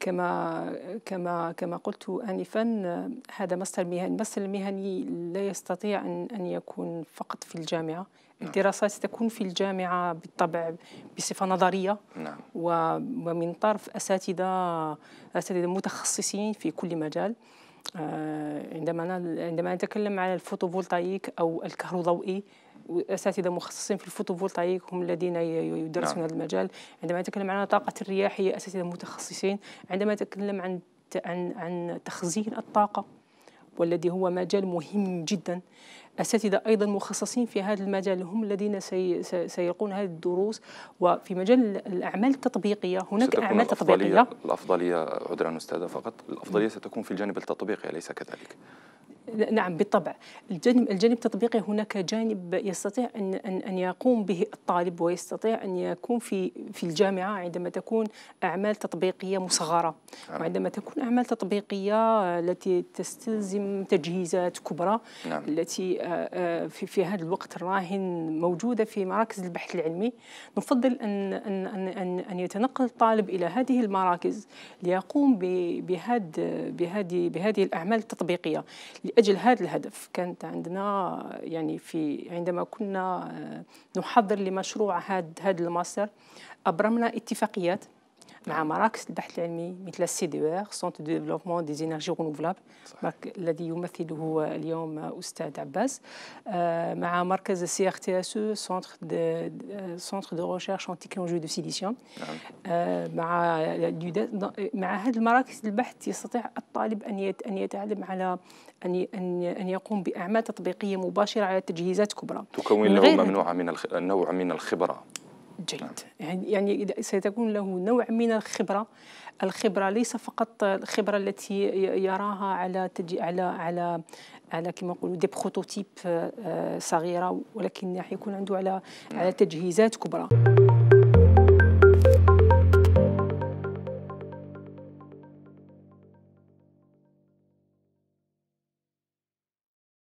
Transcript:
كما كما كما قلت انفا آه، هذا مصدر مهني المصدر المهني لا يستطيع ان ان يكون فقط في الجامعه نعم. الدراسات تكون في الجامعه بالطبع بصفه نظريه نعم. ومن طرف اساتذه اساتذه متخصصين في كل مجال آه، عندما عندما نتكلم على الفوتوفولتايك او الكهروضوئي اساتذه مخصصين في الفوتوفولتايك هم الذين يدرسون نعم. هذا المجال عندما نتكلم عن طاقه الرياح هي اساتذه متخصصين عندما نتكلم عن عن عن تخزين الطاقه والذي هو مجال مهم جدا أساتذة أيضا مخصصين في هذا المجال هم الذين سي سيلقون هذه الدروس وفي مجال الأعمال التطبيقية هناك أعمال الأفضلية تطبيقية الأفضلية عذرا أستاذة فقط الأفضلية ستكون في الجانب التطبيقي أليس كذلك؟ نعم بالطبع الجانب الجانب التطبيقي هناك جانب يستطيع ان ان, أن يقوم به الطالب ويستطيع ان يكون في في الجامعه عندما تكون اعمال تطبيقيه مصغره نعم. وعندما تكون اعمال تطبيقيه التي تستلزم تجهيزات كبرى نعم. التي آه، آه، في في هذا الوقت الراهن موجوده في مراكز البحث العلمي نفضل ان ان ان ان, أن يتنقل الطالب الى هذه المراكز ليقوم بهذه بهذه الاعمال التطبيقيه أجل هذا الهدف كانت عندنا يعني في عندما كنا آه، نحضر لمشروع هذا هذا الماستر أبرمنا اتفاقيات مع مراكز البحث العلمي مثل السي دي ار سونتر دو ديفلوبمون دي زينيرجي رونوفلابل الذي يمثله اليوم استاذ عباس آه، مع مركز سي ار تي اس سونتر دو سونتر دو ريشيرش اون تكنولوجي دو سيليسيوم مع مع هذه المراكز البحث يستطيع الطالب ان ان يتعلم على ان ان يقوم باعمال تطبيقيه مباشره على تجهيزات كبرى تكون له نوع من نوع من الخبره جيد يعني, يعني سيكون له نوع من الخبرة الخبرة ليس فقط الخبرة التي يراها على تجي على على على كما نقولوا دي بروتوتيب آه، صغيرة ولكن راح يكون عنده على على تجهيزات كبرى